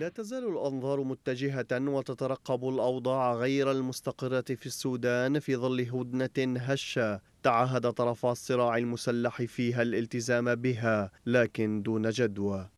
لا تزال الأنظار متجهة وتترقب الأوضاع غير المستقرة في السودان في ظل هدنة هشة تعهد طرفا الصراع المسلح فيها الالتزام بها لكن دون جدوى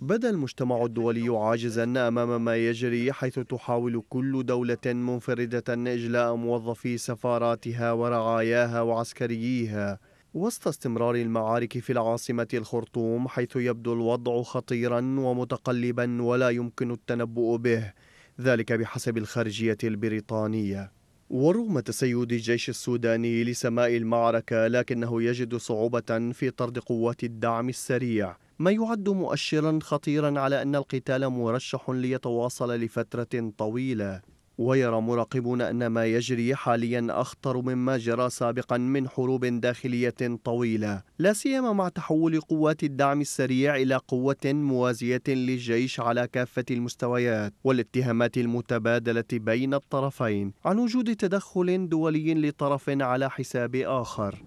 بدا المجتمع الدولي عاجزا أمام ما يجري حيث تحاول كل دولة منفردة إجلاء موظفي سفاراتها ورعاياها وعسكرييها وسط استمرار المعارك في العاصمة الخرطوم حيث يبدو الوضع خطيرا ومتقلبا ولا يمكن التنبؤ به ذلك بحسب الخارجية البريطانية ورغم تسيد الجيش السوداني لسماء المعركة لكنه يجد صعوبة في طرد قوات الدعم السريع ما يعد مؤشرا خطيرا على أن القتال مرشح ليتواصل لفترة طويلة ويرى مراقبون أن ما يجري حاليا أخطر مما جرى سابقا من حروب داخلية طويلة لا سيما مع تحول قوات الدعم السريع إلى قوة موازية للجيش على كافة المستويات والاتهامات المتبادلة بين الطرفين عن وجود تدخل دولي لطرف على حساب آخر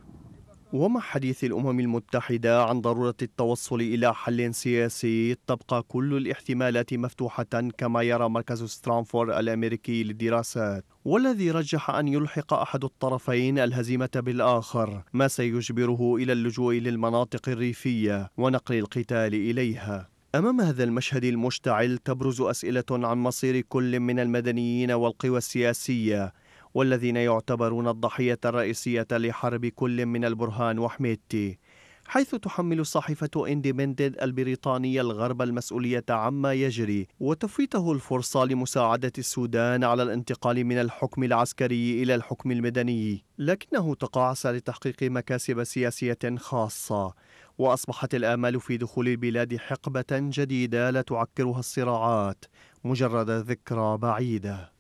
ومع حديث الأمم المتحدة عن ضرورة التوصل إلى حل سياسي تبقى كل الاحتمالات مفتوحة كما يرى مركز سترانفورد الأمريكي للدراسات والذي رجح أن يلحق أحد الطرفين الهزيمة بالآخر ما سيجبره إلى اللجوء للمناطق الريفية ونقل القتال إليها أمام هذا المشهد المشتعل تبرز أسئلة عن مصير كل من المدنيين والقوى السياسية والذين يعتبرون الضحية الرئيسية لحرب كل من البرهان وحميتي حيث تحمل صحيفة اندبندنت البريطانية الغرب المسؤولية عما يجري وتفويته الفرصة لمساعدة السودان على الانتقال من الحكم العسكري إلى الحكم المدني لكنه تقاعس لتحقيق مكاسب سياسية خاصة وأصبحت الآمال في دخول البلاد حقبة جديدة لا تعكرها الصراعات مجرد ذكرى بعيدة